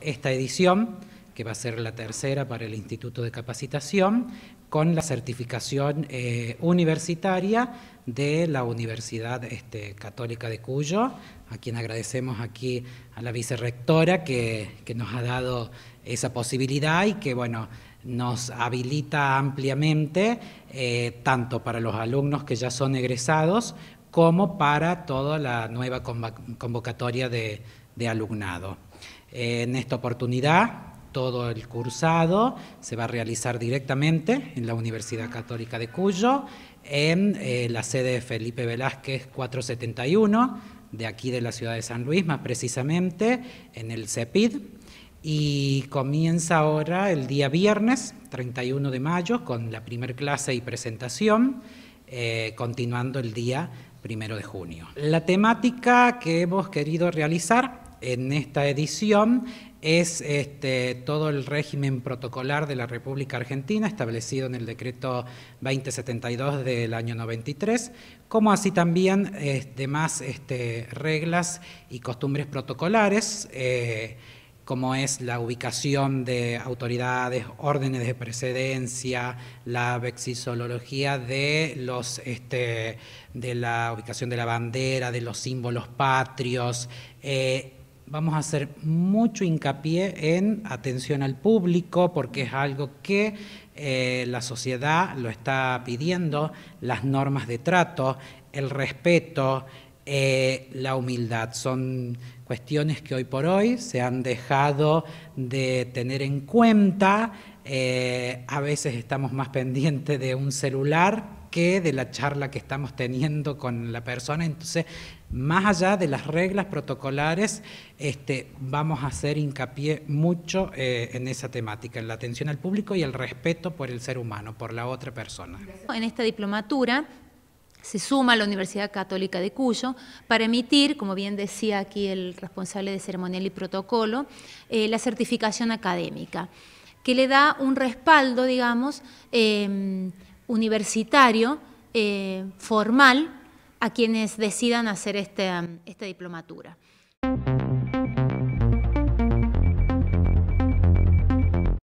esta edición, que va a ser la tercera para el Instituto de Capacitación, con la certificación eh, universitaria de la Universidad este, Católica de Cuyo, a quien agradecemos aquí a la vicerrectora que, nos ha dado esa posibilidad y que, bueno, nos habilita ampliamente eh, tanto para los alumnos que ya son egresados como para toda la nueva convocatoria de, de alumnado. En esta oportunidad, todo el cursado se va a realizar directamente en la Universidad Católica de Cuyo, en eh, la sede de Felipe Velázquez 471, de aquí de la ciudad de San Luis, más precisamente, en el CEPID. Y comienza ahora el día viernes, 31 de mayo, con la primer clase y presentación, eh, continuando el día primero de junio. La temática que hemos querido realizar en esta edición es este, todo el régimen protocolar de la República Argentina establecido en el decreto 2072 del año 93, como así también demás este, este, reglas y costumbres protocolares, eh, como es la ubicación de autoridades, órdenes de precedencia, la vexisología de, los, de la ubicación de la bandera, de los símbolos patrios. Eh, vamos a hacer mucho hincapié en atención al público porque es algo que eh, la sociedad lo está pidiendo, las normas de trato, el respeto, eh, la humildad. Son cuestiones que hoy por hoy se han dejado de tener en cuenta. Eh, a veces estamos más pendientes de un celular que de la charla que estamos teniendo con la persona. Entonces, más allá de las reglas protocolares, este, vamos a hacer hincapié mucho eh, en esa temática, en la atención al público y el respeto por el ser humano, por la otra persona. En esta diplomatura se suma a la Universidad Católica de Cuyo para emitir, como bien decía aquí el responsable de ceremonial y protocolo, eh, la certificación académica, que le da un respaldo, digamos, em, universitario, eh, formal, a quienes decidan hacer este, em, esta diplomatura.